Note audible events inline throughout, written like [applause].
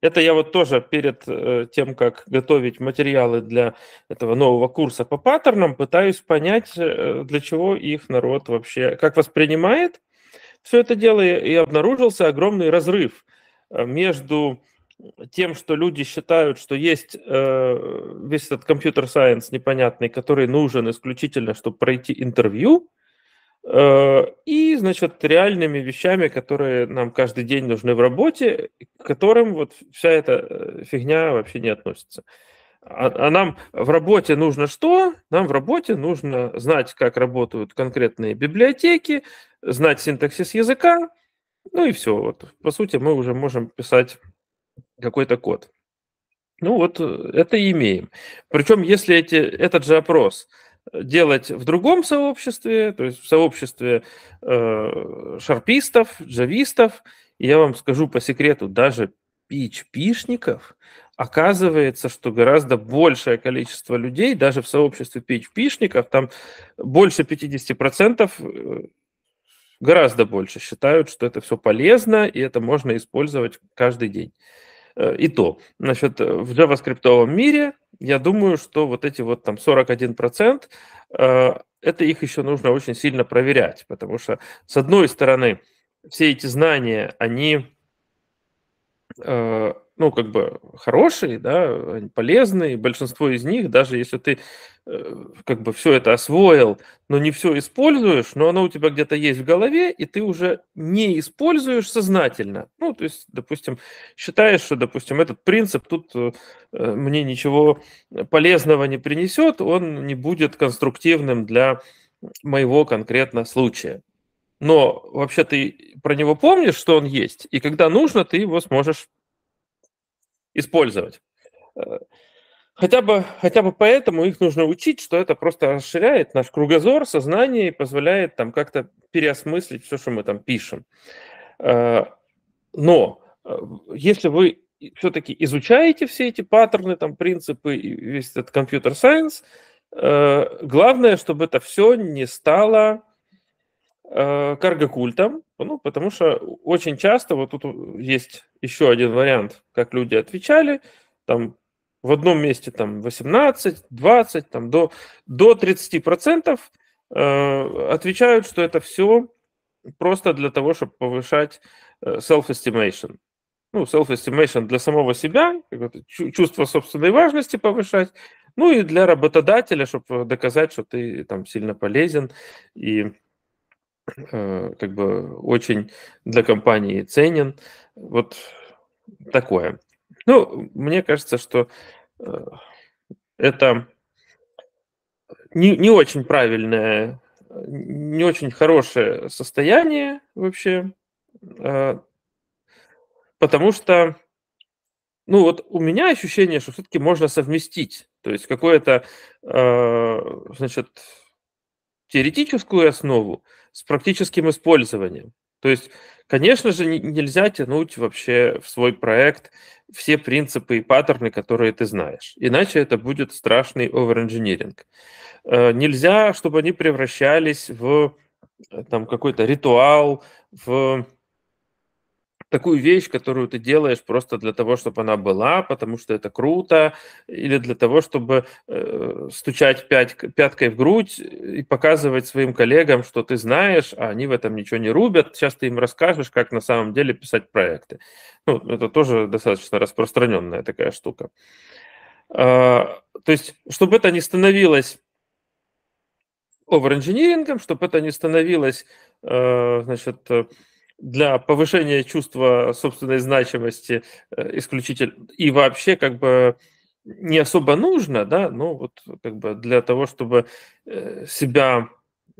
Это я вот тоже перед э, тем, как готовить материалы для этого нового курса по паттернам, пытаюсь понять, э, для чего их народ вообще, как воспринимает все это дело, и обнаружился огромный разрыв э, между тем, что люди считают, что есть весь этот компьютер-сайенс непонятный, который нужен исключительно, чтобы пройти интервью, Э, и, значит, реальными вещами, которые нам каждый день нужны в работе, к которым вот вся эта э, фигня вообще не относится. А, а, нам в работе нужно что? Нам в работе нужно знать, как работают конкретные библиотеки, знать синтаксис языка, ну и все. Вот. По сути, мы уже можем писать какой-то код. Ну вот э, это и имеем. Причем, если эти, этот же опрос – делать в другом сообществе, то есть в сообществе э, шарпистов, джавистов. я вам скажу по секрету, даже PHP-шников, оказывается, что гораздо большее количество людей, даже в сообществе PHP-шников, там больше 50% э, гораздо больше считают, что это все полезно, и это можно использовать каждый день. Э, И то, значит, э, в JavaScript мире, я думаю, что вот эти вот там 41%, э, это их еще нужно очень сильно проверять, потому что, с одной стороны, все эти знания, они ну, как бы хорошие, да, полезные. Большинство из них, даже если ты э, как бы все это освоил, но не все используешь, но оно у тебя где-то есть в голове, и ты уже не используешь сознательно. Ну, то есть, допустим, считаешь, что, допустим, этот принцип тут э, э, мне ничего полезного не принесет, он не будет конструктивным для моего конкретно случая. Но вообще ты про него помнишь, что он есть, и когда нужно, ты его сможешь использовать. Э, хотя бы, хотя бы поэтому их нужно учить, что это просто расширяет наш кругозор, сознание и позволяет там как-то переосмыслить все, что мы там пишем. Э, но э, если вы все-таки изучаете все эти паттерны, там, принципы и весь этот компьютер сайенс, главное, чтобы это все не стало каргокультом ну, потому что очень часто, вот тут есть еще один вариант, как люди отвечали, там в одном месте там 18, 20, там до, до 30 процентов э, отвечают, что это все просто для того, чтобы повышать э, self-estimation. Ну, self-estimation для самого себя, чувство собственной важности повышать, ну и для работодателя, чтобы э, доказать, что ты там сильно полезен и Э, как бы очень для компании ценен. Вот такое. Ну, мне кажется, что э, это не, не очень правильное, не очень хорошее состояние вообще, а, потому что, ну вот у меня ощущение, что все-таки можно совместить, то есть какое-то, а, значит, теоретическую основу с практическим использованием. То есть, конечно же, нельзя тянуть вообще в свой проект все принципы и паттерны, которые ты знаешь. Иначе это будет страшный оверинжиниринг. Э, нельзя, чтобы они превращались в э, там, какой-то ритуал, в такую вещь, которую ты делаешь просто для того, чтобы она была, потому что это круто, или для того, чтобы э, стучать пять, пяткой в грудь и показывать своим коллегам, что ты знаешь, а они в этом ничего не рубят. Сейчас ты им расскажешь, как на самом деле писать проекты. Ну, это тоже достаточно распространенная такая штука. Э, то есть, чтобы это не становилось оверинжинирингом, чтобы это не становилось, э, значит, э, для повышения чувства собственной значимости э, исключительно и вообще как бы не особо нужно, да, но вот как бы для того, чтобы э, себя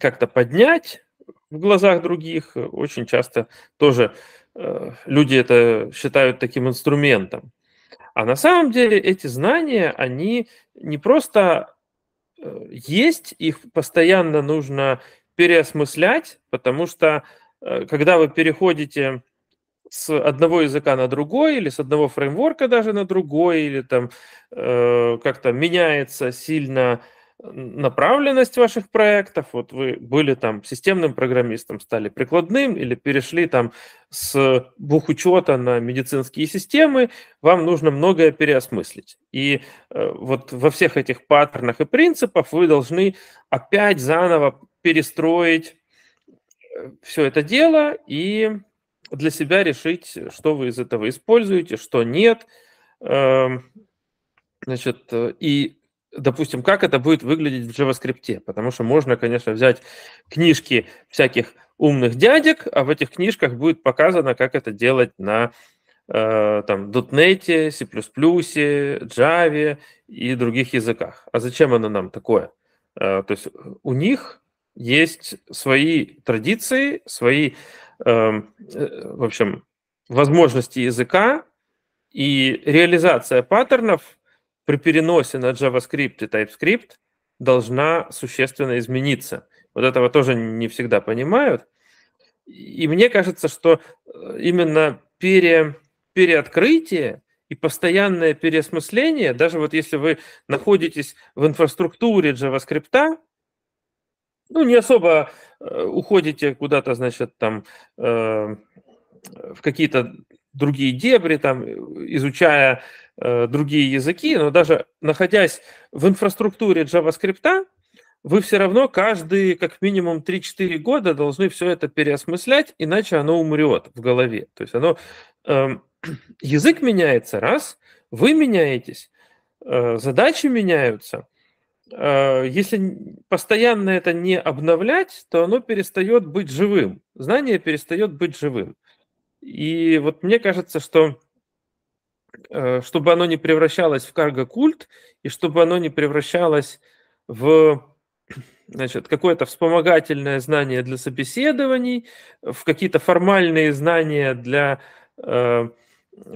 как-то поднять в глазах других, очень часто тоже э, люди это считают таким инструментом. А на самом деле эти знания, они не просто есть, их постоянно нужно переосмыслять, потому что Э, когда вы переходите с одного языка на другой или с одного фреймворка даже на другой или там э, как-то меняется сильно э, направленность ваших проектов. Вот вы были там системным программистом, стали прикладным или перешли там с бухучета на медицинские системы, вам нужно многое переосмыслить. И э, вот во всех этих паттернах и принципах вы должны опять заново перестроить Э, все это дело и для себя решить, что вы из этого используете, что нет. Эм, значит, э, и, допустим, как это будет выглядеть в JavaScript, потому что можно, конечно, взять книжки всяких умных дядек, а в этих книжках будет показано, как это делать на э, там, .NET, C++, Java и других языках. А зачем оно нам такое? То есть у них есть свои традиции, свои, эм, э, в общем, возможности языка, и реализация паттернов при переносе на JavaScript и TypeScript должна существенно измениться. Вот этого тоже не всегда понимают. И мне кажется, что э, именно пере, переоткрытие и постоянное переосмысление, даже вот если вы находитесь в инфраструктуре JavaScript, ну, не особо э, уходите куда-то, значит, там э, в какие-то другие дебри, там, изучая э, другие языки, но даже находясь в инфраструктуре JavaScript, вы все равно каждые как минимум 3-4 года должны все это переосмыслять, иначе оно умрет в голове. То есть оно, э, язык меняется раз, вы меняетесь, э, задачи меняются – Э, если постоянно это не обновлять, то оно перестает быть живым. Знание перестает быть живым. И вот мне кажется, что э, чтобы оно не превращалось в карго-культ, и чтобы оно не превращалось в значит, какое-то вспомогательное знание для собеседований, в какие-то формальные знания для э,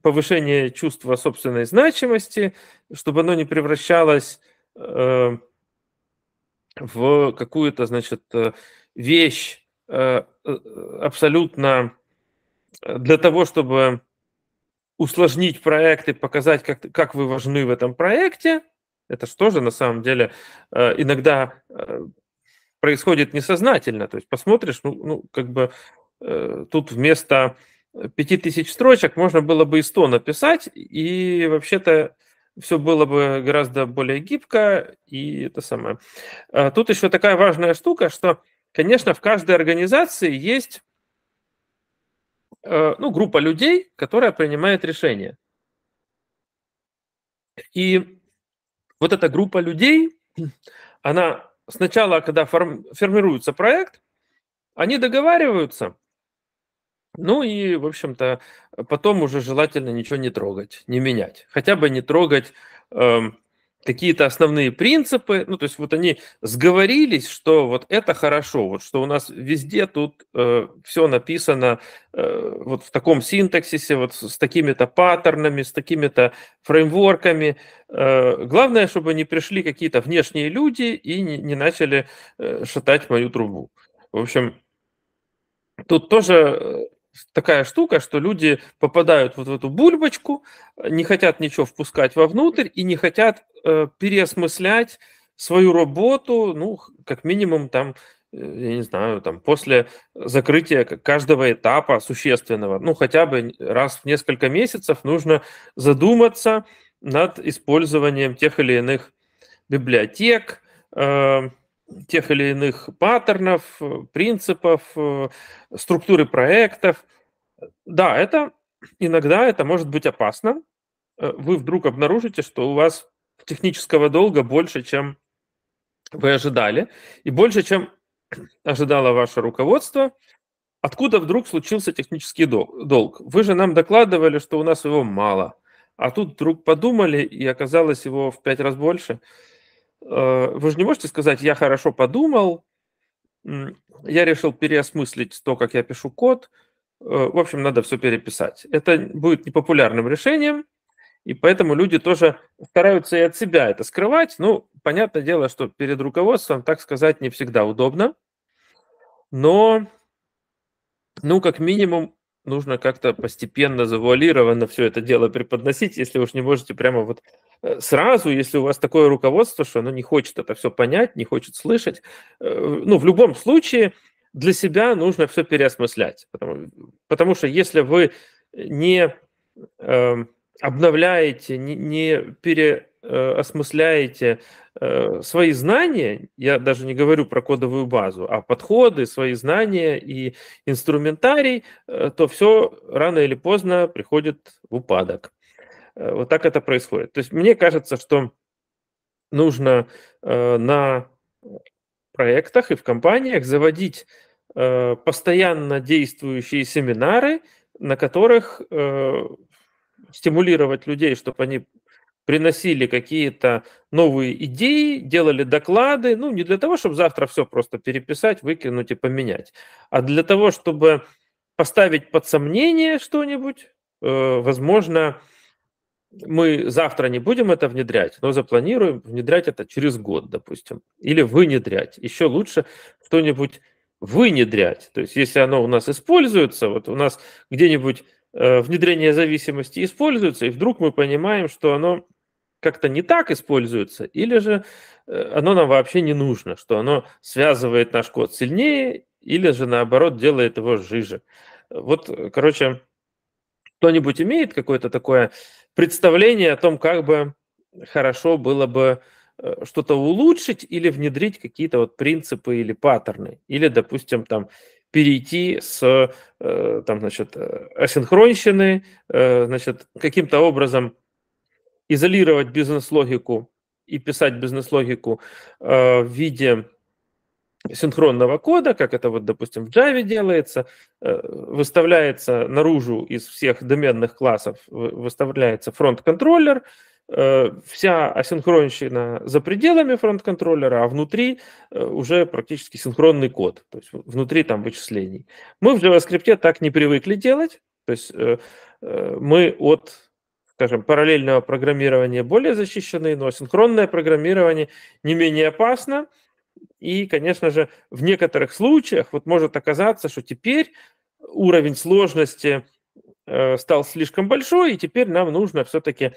повышения чувства собственной значимости, чтобы оно не превращалось э, в какую-то, значит, э, вещь э, э абсолютно э, для того, чтобы усложнить проект и показать, как, как вы важны в этом проекте. Это что же на самом деле э, иногда э, происходит несознательно. То есть посмотришь, ну, ну как бы э, тут вместо 5000 строчек можно было бы и 100 написать, и вообще-то все было бы гораздо более гибко и это самое. А тут еще такая важная штука, что, конечно, в каждой организации есть э, ну, группа людей, которая принимает решения. И вот эта группа людей, она сначала, когда формируется проект, они договариваются, ну и, в общем-то, потом уже желательно ничего не трогать, не менять. Хотя бы не трогать э, какие-то основные принципы. Ну, то есть вот они сговорились, что вот это хорошо, вот что у нас везде тут э, все написано э, вот в таком синтаксисе, вот с, с такими-то паттернами, с такими-то фреймворками. Э, главное, чтобы не пришли какие-то внешние люди и не, не начали э, шатать мою трубу. В общем, Тут тоже э, такая штука, что люди попадают вот в эту бульбочку, э, не хотят ничего впускать вовнутрь и не хотят э, переосмыслять свою работу, ну, как минимум, там, э, я не знаю, там, после закрытия каждого этапа существенного, ну, хотя бы раз в несколько месяцев нужно задуматься над использованием тех или иных библиотек, э, тех или иных паттернов, э, принципов, э, структуры проектов. Да, это иногда это может быть опасно. Э, вы вдруг обнаружите, что у вас технического долга больше, чем вы ожидали, и больше, чем [clears throat] ожидало ваше руководство. Откуда вдруг случился технический долг? Вы же нам докладывали, что у нас его мало, а тут вдруг подумали, и оказалось его в пять раз больше – Э, вы же не можете сказать, я хорошо подумал, я решил переосмыслить то, как я пишу код. Э, в общем, надо все переписать. Это будет непопулярным решением, и поэтому люди тоже стараются и от себя это скрывать. Ну, понятное дело, что перед руководством так сказать не всегда удобно, но, ну, как минимум, нужно как-то постепенно, завуалированно все это дело преподносить, если уж не можете прямо вот Э, сразу, если у вас такое руководство, что оно не хочет это все понять, не хочет слышать, э, ну, в любом случае для себя нужно все переосмыслять. Потому, потому что если вы не э, обновляете, не, не переосмысляете э, э, свои знания, я даже не говорю про кодовую базу, а подходы, свои знания и инструментарий, э, то все рано или поздно приходит в упадок. Э, вот так это происходит. То есть мне кажется, что нужно э, на проектах и в компаниях заводить э, постоянно действующие семинары, на которых стимулировать людей, чтобы они приносили какие-то новые идеи, делали доклады, ну, не для того, чтобы завтра все просто переписать, выкинуть и поменять, а для того, чтобы поставить под сомнение что-нибудь, возможно, мы завтра не будем это внедрять, но запланируем внедрять это через год, допустим, или внедрять. Еще лучше кто нибудь внедрять. То есть если оно у нас используется, вот у нас где-нибудь э, внедрение зависимости используется, и вдруг мы понимаем, что оно как-то не так используется, или же э, оно нам вообще не нужно, что оно связывает наш код сильнее, или же наоборот делает его жиже. Вот, короче, кто-нибудь имеет какое-то такое представление о том, как бы хорошо было бы э, что-то улучшить или внедрить какие-то вот принципы или паттерны, или, допустим, там перейти с э, там, значит, э, асинхронщины, значит, каким-то образом изолировать бизнес-логику и писать бизнес-логику в виде синхронного кода, как это вот, допустим, в Java делается, э, выставляется наружу из всех доменных классов, выставляется фронт-контроллер, э, вся асинхронщина за пределами фронт-контроллера, а внутри э, уже практически синхронный код, то есть внутри там вычислений. Мы в JavaScript так не привыкли делать, то есть мы от скажем, параллельного программирования более защищены, но синхронное программирование не менее опасно – и, конечно же, в некоторых случаях вот может оказаться, что теперь уровень сложности э, стал слишком большой, и теперь нам нужно все-таки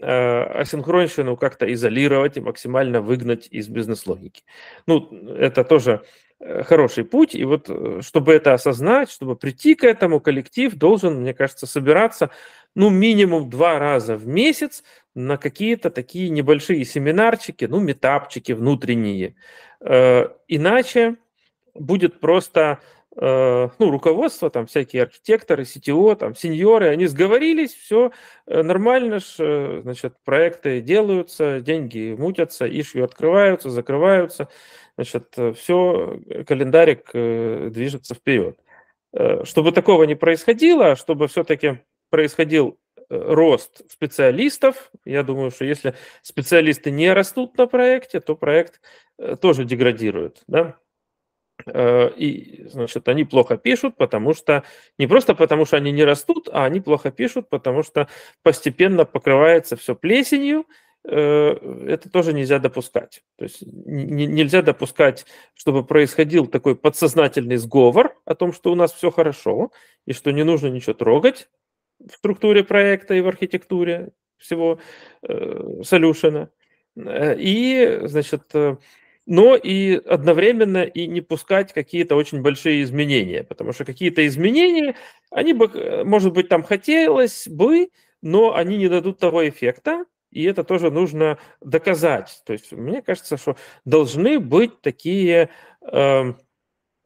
э, асинхронщину как-то изолировать и максимально выгнать из бизнес-логики. Ну, это тоже э, хороший путь, и вот чтобы это осознать, чтобы прийти к этому, коллектив должен, мне кажется, собираться ну, минимум два раза в месяц на какие-то такие небольшие семинарчики, ну, метапчики внутренние. Э, иначе будет просто э, ну, руководство, там всякие архитекторы, CTO, там сеньоры, они сговорились, все э, нормально, ж, значит, проекты делаются, деньги мутятся, ишью открываются, закрываются, значит, все, календарик движется вперед. Чтобы такого не происходило, а чтобы все-таки происходил э, рост специалистов. Я думаю, что если специалисты не растут на проекте, то проект э, тоже деградирует. Да? Э, и, значит, они плохо пишут, потому что не просто потому, что они не растут, а они плохо пишут, потому что постепенно покрывается все плесенью, это тоже нельзя допускать. То есть нельзя допускать, чтобы происходил такой подсознательный сговор о том, что у нас все хорошо и что не нужно ничего трогать, в структуре проекта и в архитектуре всего солюшена. Э, э, и, значит, э, но и одновременно и не пускать какие-то очень большие изменения, потому что какие-то изменения, они бы, может быть, там хотелось бы, но они не дадут того эффекта, и это тоже нужно доказать. То есть мне кажется, что должны быть такие э,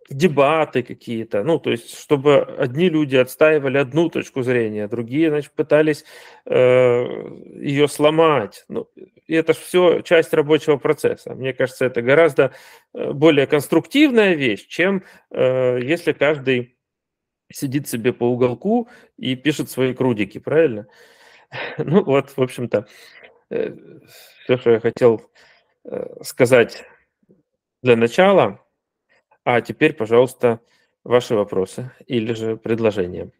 дебаты какие-то, ну, то есть, чтобы одни люди отстаивали одну точку зрения, другие, значит, пытались э, ее сломать. Ну, и это все часть рабочего процесса. Мне кажется, это гораздо э, более конструктивная вещь, чем э, если каждый сидит себе по уголку и пишет свои крудики, правильно? [laughs] Ну, вот, в общем-то, э, все, что я хотел э, сказать для начала – а теперь, пожалуйста, ваши вопросы или же предложения.